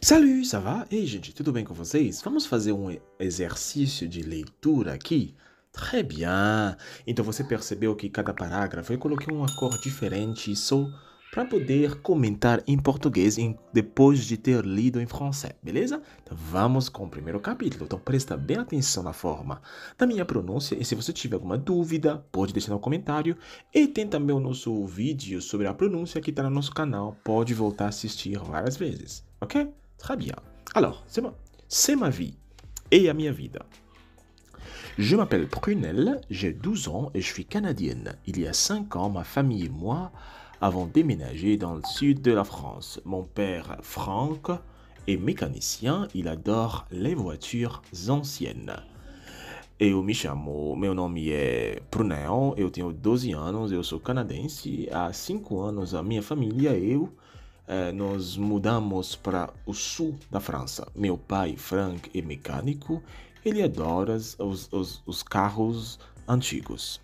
Salut, ça va? Ei, gente, tudo bem com vocês? Vamos fazer um exercício de leitura aqui? Très bien! Então você percebeu que cada parágrafo eu coloquei uma cor diferente só para poder comentar em português depois de ter lido em francês, beleza? Então vamos com o primeiro capítulo. Então presta bem atenção na forma da minha pronúncia e se você tiver alguma dúvida, pode deixar no comentário. E tem também o nosso vídeo sobre a pronúncia que está no nosso canal, pode voltar a assistir várias vezes, ok? Très bien. Alors, c'est moi. C'est ma vie. Et à mia vida. Je m'appelle Prunel, j'ai 12 ans et je suis canadienne. Il y a 5 ans, ma famille et moi avons déménagé dans le sud de la France. Mon père, Franck, est mécanicien, il adore les voitures anciennes. Eu me meu nome é Prunel, eu tenho 12 anos, eu sou canadense. Há 5 anos a minha família, eu eh, Nous mudamos para o sul da França. Meu pai, Frank, é mecânico, ele adora os, les os carros antigos.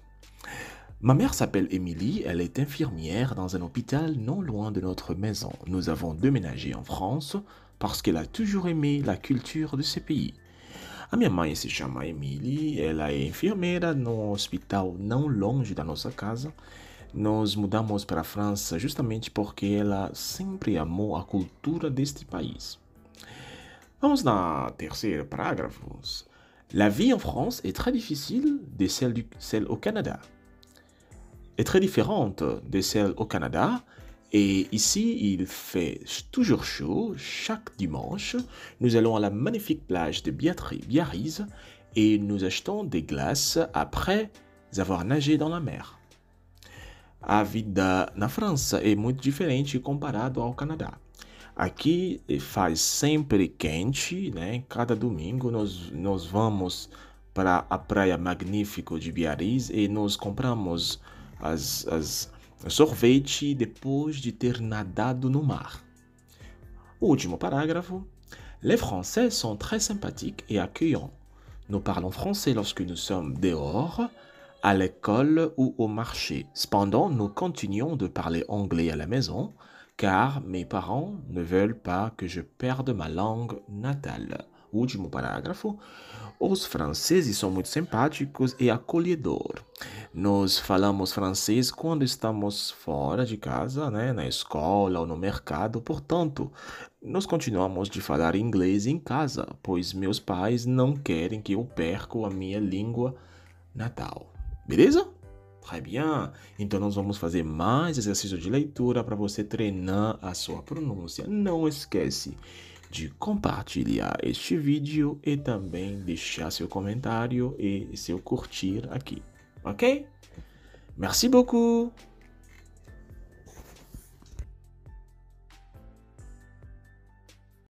Ma mère s'appelle Émilie, elle est infirmière dans un hôpital non loin de notre maison. Nous avons déménagé en France parce qu'elle a toujours aimé la culture de ce pays. A minha mãe se chama elle ela é enfermeira num hospital não longe da nossa casa nós mudamos para a França justamente porque ela sempre amou a cultura deste país. Vamos na terceira parágrafo. La vie en France est très difficile de celle, celle au Canada. Est très différente de celle au Canada. Et ici, il fait toujours chaud. Chaque dimanche, nous allons à la magnifique plage de Biarritz et nous achetons des glaces après avoir nagé dans la mer. a vida na França é muito diferente comparado ao Canadá. Aqui eh, faz sempre quente, né? Cada domingo nós, nós vamos para a praia Magnífico de Biarritz e nós compramos as, as sorvete depois de ter nadado no mar. Último parágrafo. Les Français sont très sympathiques et accueillants. Nous parlons français lorsque nous sommes dehors à l'école ou au marché. Cependant, nous continuons de parler anglais à la maison car mes parents ne veulent pas que je perde ma langue natale. Último parágrafo. Os franceses são muito simpáticos e acolhedores. Nós falamos francês quando estamos fora de casa, né, na escola ou no mercado. Portanto, nós continuamos de falar inglês em casa, pois meus pais não querem que eu perca a minha língua natal. Beleza? Très bien. Então nós vamos fazer mais exercício de leitura para você treinar a sua pronúncia. Não esquece de compartilhar este vídeo e também deixar seu comentário e seu curtir aqui, ok? Merci beaucoup.